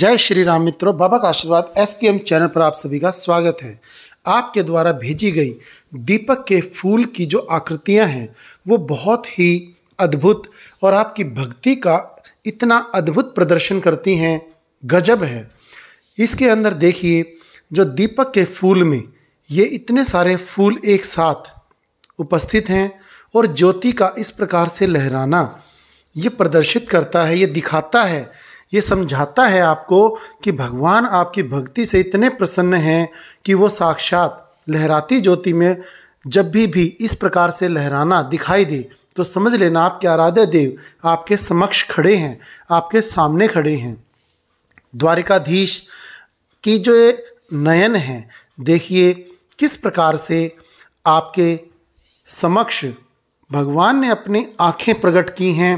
जय श्री राम मित्रों बाबा का आशीर्वाद एस पी एम चैनल पर आप सभी का स्वागत है आपके द्वारा भेजी गई दीपक के फूल की जो आकृतियां हैं वो बहुत ही अद्भुत और आपकी भक्ति का इतना अद्भुत प्रदर्शन करती हैं गजब है इसके अंदर देखिए जो दीपक के फूल में ये इतने सारे फूल एक साथ उपस्थित हैं और ज्योति का इस प्रकार से लहराना ये प्रदर्शित करता है ये दिखाता है ये समझाता है आपको कि भगवान आपकी भक्ति से इतने प्रसन्न हैं कि वो साक्षात लहराती ज्योति में जब भी भी इस प्रकार से लहराना दिखाई दे तो समझ लेना आपके आराध्य देव आपके समक्ष खड़े हैं आपके सामने खड़े हैं द्वारिकाधीश की जो ये नयन है देखिए किस प्रकार से आपके समक्ष भगवान ने अपनी आँखें प्रकट की हैं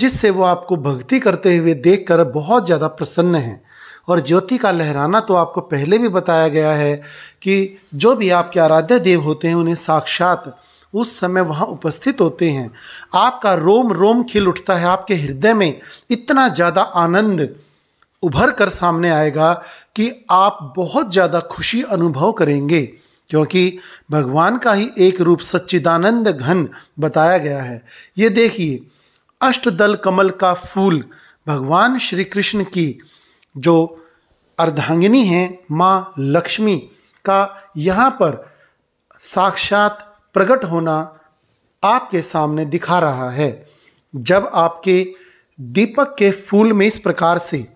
जिससे वो आपको भक्ति करते हुए देखकर बहुत ज़्यादा प्रसन्न हैं और ज्योति का लहराना तो आपको पहले भी बताया गया है कि जो भी आपके आराध्य देव होते हैं उन्हें साक्षात उस समय वहाँ उपस्थित होते हैं आपका रोम रोम खिल उठता है आपके हृदय में इतना ज़्यादा आनंद उभर कर सामने आएगा कि आप बहुत ज़्यादा खुशी अनुभव करेंगे क्योंकि भगवान का ही एक रूप सच्चिदानंद घन बताया गया है ये देखिए अष्टदल कमल का फूल भगवान श्री कृष्ण की जो अर्धांगिनी हैं माँ लक्ष्मी का यहाँ पर साक्षात प्रकट होना आपके सामने दिखा रहा है जब आपके दीपक के फूल में इस प्रकार से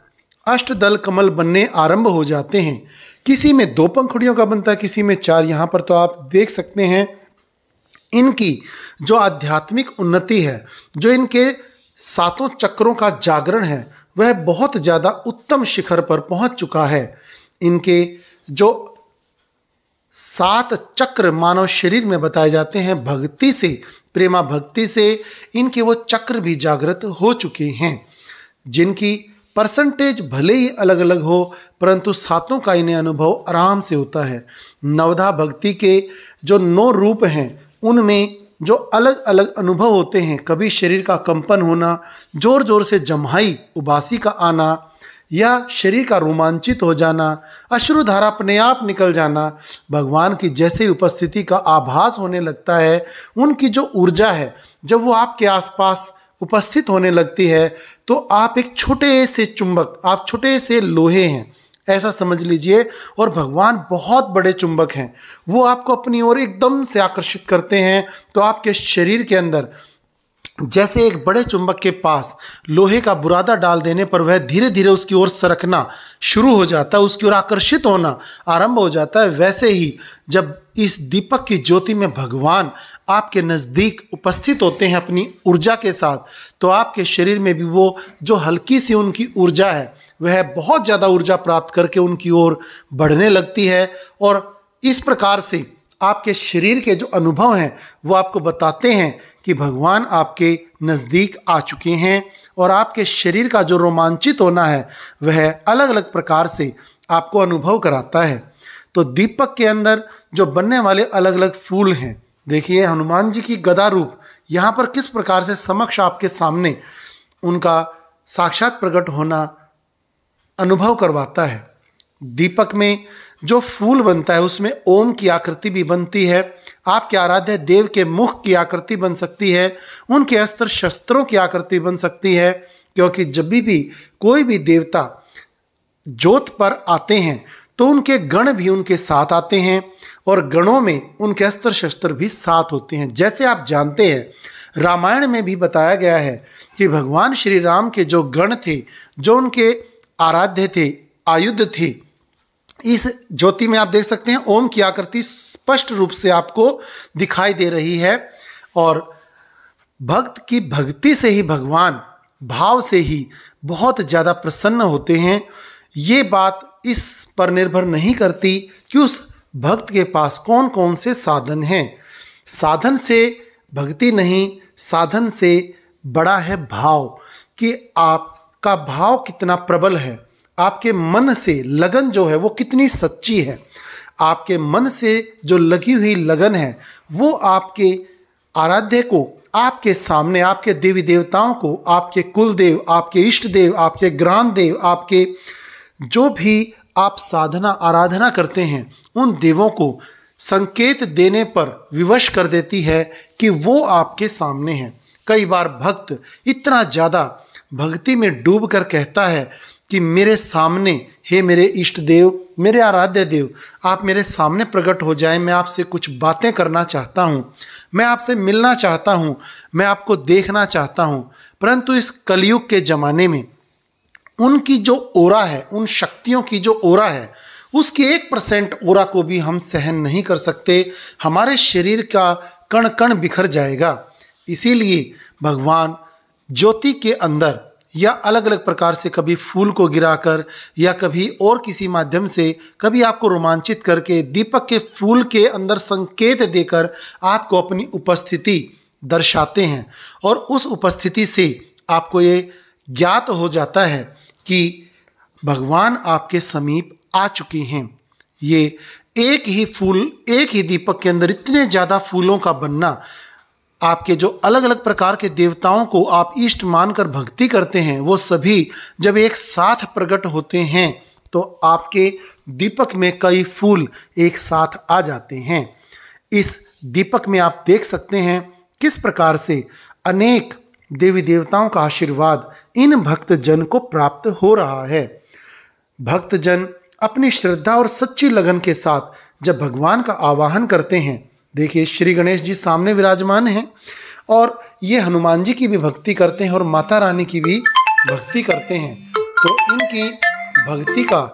अष्टदल कमल बनने आरंभ हो जाते हैं किसी में दो पंखुड़ियों का बनता है किसी में चार यहाँ पर तो आप देख सकते हैं इनकी जो आध्यात्मिक उन्नति है जो इनके सातों चक्रों का जागरण है वह बहुत ज़्यादा उत्तम शिखर पर पहुंच चुका है इनके जो सात चक्र मानव शरीर में बताए जाते हैं भक्ति से प्रेमा भक्ति से इनके वो चक्र भी जागृत हो चुके हैं जिनकी परसेंटेज भले ही अलग अलग हो परंतु सातों का इन्हें अनुभव आराम से होता है नवधा भक्ति के जो नौ रूप हैं उनमें जो अलग अलग अनुभव होते हैं कभी शरीर का कंपन होना जोर जोर से जम्हाई उबासी का आना या शरीर का रोमांचित हो जाना अश्रुधारा अपने आप निकल जाना भगवान की जैसे उपस्थिति का आभास होने लगता है उनकी जो ऊर्जा है जब वो आपके आसपास उपस्थित होने लगती है तो आप एक छोटे से चुंबक आप छोटे से लोहे हैं ऐसा समझ लीजिए और भगवान बहुत बड़े चुंबक हैं वो आपको अपनी ओर एकदम से आकर्षित करते हैं तो आपके शरीर के अंदर जैसे एक बड़े चुंबक के पास लोहे का बुरादा डाल देने पर वह धीरे धीरे उसकी ओर सरकना शुरू हो जाता है उसकी ओर आकर्षित होना आरंभ हो जाता है वैसे ही जब इस दीपक की ज्योति में भगवान आपके नज़दीक उपस्थित होते हैं अपनी ऊर्जा के साथ तो आपके शरीर में भी वो जो हल्की सी उनकी ऊर्जा है वह बहुत ज़्यादा ऊर्जा प्राप्त करके उनकी ओर बढ़ने लगती है और इस प्रकार से आपके शरीर के जो अनुभव हैं वो आपको बताते हैं कि भगवान आपके नज़दीक आ चुके हैं और आपके शरीर का जो रोमांचित होना है वह अलग अलग प्रकार से आपको अनुभव कराता है तो दीपक के अंदर जो बनने वाले अलग अलग फूल हैं देखिए हनुमान जी की गदा रूप यहाँ पर किस प्रकार से समक्ष आपके सामने उनका साक्षात प्रकट होना अनुभव करवाता है दीपक में जो फूल बनता है उसमें ओम की आकृति भी बनती है आपके आराध्य देव के मुख की आकृति बन सकती है उनके अस्त्र शस्त्रों की आकृति बन सकती है क्योंकि जब भी कोई भी देवता जोत पर आते हैं तो उनके गण भी उनके साथ आते हैं और गणों में उनके अस्त्र शस्त्र भी साथ होते हैं जैसे आप जानते हैं रामायण में भी बताया गया है कि भगवान श्री राम के जो गण थे जो उनके आराध्य थे आयुध थे इस ज्योति में आप देख सकते हैं ओम की आकृति स्पष्ट रूप से आपको दिखाई दे रही है और भक्त की भक्ति से ही भगवान भाव से ही बहुत ज़्यादा प्रसन्न होते हैं ये बात इस पर निर्भर नहीं करती कि उस भक्त के पास कौन कौन से साधन हैं साधन से भक्ति नहीं साधन से बड़ा है भाव कि आपका भाव कितना प्रबल है आपके मन से लगन जो है वो कितनी सच्ची है आपके मन से जो लगी हुई लगन है वो आपके आराध्य को आपके सामने आपके देवी देवताओं को आपके कुल देव आपके इष्ट देव आपके ग्राम देव आपके जो भी आप साधना आराधना करते हैं उन देवों को संकेत देने पर विवश कर देती है कि वो आपके सामने हैं कई बार भक्त इतना ज़्यादा भक्ति में डूब कर कहता है कि मेरे सामने हे मेरे इष्ट देव मेरे आराध्य देव आप मेरे सामने प्रकट हो जाएं मैं आपसे कुछ बातें करना चाहता हूँ मैं आपसे मिलना चाहता हूँ मैं आपको देखना चाहता हूँ परंतु इस कलयुग के ज़माने में उनकी जो ओरा है उन शक्तियों की जो ओरा है उसके एक परसेंट ओरा को भी हम सहन नहीं कर सकते हमारे शरीर का कण कण बिखर जाएगा इसीलिए भगवान ज्योति के अंदर या अलग अलग प्रकार से कभी फूल को गिराकर या कभी और किसी माध्यम से कभी आपको रोमांचित करके दीपक के फूल के अंदर संकेत देकर आपको अपनी उपस्थिति दर्शाते हैं और उस उपस्थिति से आपको ये ज्ञात हो जाता है कि भगवान आपके समीप आ चुके हैं ये एक ही फूल एक ही दीपक के अंदर इतने ज़्यादा फूलों का बनना आपके जो अलग अलग प्रकार के देवताओं को आप इष्ट मानकर भक्ति करते हैं वो सभी जब एक साथ प्रकट होते हैं तो आपके दीपक में कई फूल एक साथ आ जाते हैं इस दीपक में आप देख सकते हैं किस प्रकार से अनेक देवी देवताओं का आशीर्वाद इन भक्तजन को प्राप्त हो रहा है भक्तजन अपनी श्रद्धा और सच्ची लगन के साथ जब भगवान का आवाहन करते हैं देखिए श्री गणेश जी सामने विराजमान हैं और ये हनुमान जी की भी भक्ति करते हैं और माता रानी की भी भक्ति करते हैं तो इनकी भक्ति का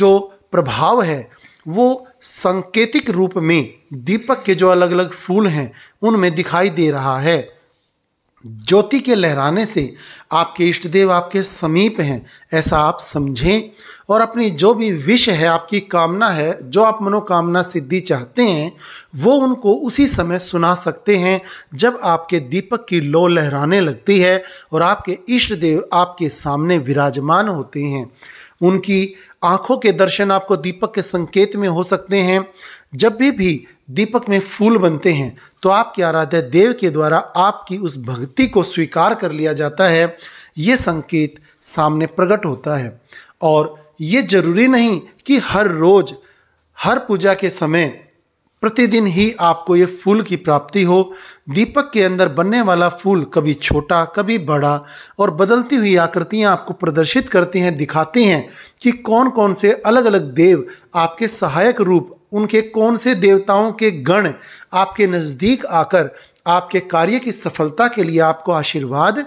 जो प्रभाव है वो सांकेतिक रूप में दीपक के जो अलग अलग फूल हैं उनमें दिखाई दे रहा है ज्योति के लहराने से आपके इष्ट देव आपके समीप हैं ऐसा आप समझें और अपनी जो भी विष है आपकी कामना है जो आप मनोकामना सिद्धि चाहते हैं वो उनको उसी समय सुना सकते हैं जब आपके दीपक की लो लहराने लगती है और आपके इष्ट देव आपके सामने विराजमान होते हैं उनकी आँखों के दर्शन आपको दीपक के संकेत में हो सकते हैं जब भी भी दीपक में फूल बनते हैं तो आपके आराध्य देव के द्वारा आपकी उस भक्ति को स्वीकार कर लिया जाता है ये संकेत सामने प्रकट होता है और ये जरूरी नहीं कि हर रोज़ हर पूजा के समय प्रतिदिन ही आपको ये फूल की प्राप्ति हो दीपक के अंदर बनने वाला फूल कभी छोटा कभी बड़ा और बदलती हुई आकृतियाँ आपको प्रदर्शित करती हैं दिखाती हैं कि कौन कौन से अलग अलग देव आपके सहायक रूप उनके कौन से देवताओं के गण आपके नज़दीक आकर आपके कार्य की सफलता के लिए आपको आशीर्वाद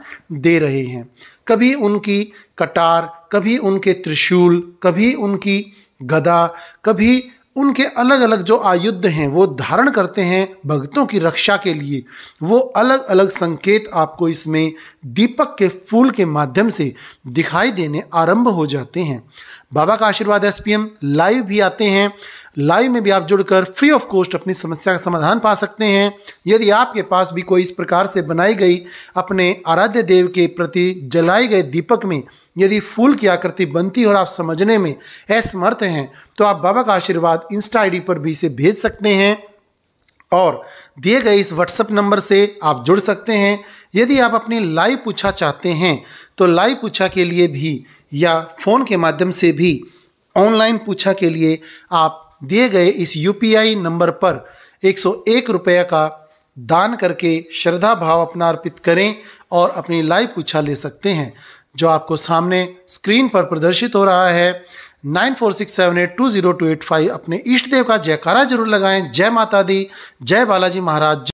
दे रहे हैं कभी उनकी कटार कभी उनके त्रिशूल कभी उनकी गदा कभी उनके अलग अलग जो आयुध हैं वो धारण करते हैं भक्तों की रक्षा के लिए वो अलग अलग संकेत आपको इसमें दीपक के फूल के माध्यम से दिखाई देने आरंभ हो जाते हैं बाबा का आशीर्वाद एस लाइव भी आते हैं लाइव में भी आप जुड़कर फ्री ऑफ कॉस्ट अपनी समस्या का समाधान पा सकते हैं यदि आपके पास भी कोई इस प्रकार से बनाई गई अपने आराध्य देव के प्रति जलाए गए दीपक में यदि फूल की आकृति बनती और आप समझने में असमर्थ हैं तो आप बाबा का आशीर्वाद इंस्टा आईडी पर भी इसे भेज सकते हैं और दिए गए इस व्हाट्सएप नंबर से आप जुड़ सकते हैं यदि आप अपनी लाइव पूछा चाहते हैं तो लाइव पूछा के लिए भी या फ़ोन के माध्यम से भी ऑनलाइन पूछा के लिए आप दिए गए इस यूपीआई नंबर पर एक रुपये का दान करके श्रद्धा भाव अपना अर्पित करें और अपनी लाइव पूछा ले सकते हैं जो आपको सामने स्क्रीन पर प्रदर्शित हो रहा है nine four six seven eight two zero two eight five अपने इष्ट देव का जयकारा जरूर लगाएं जय माता दी जय बालाजी महाराज